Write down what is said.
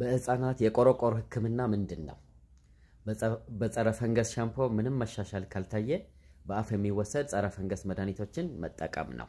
በህፃናት የቆረቆር ህክምና ምንድን ነው? በጸረ ፈንገስ ሻምፖ ምንም መሻሻል ካልታየ በአፍ የሚወሰድ ጸረ ፈንገስ መድኃኒቶችን መጠቀም ነው።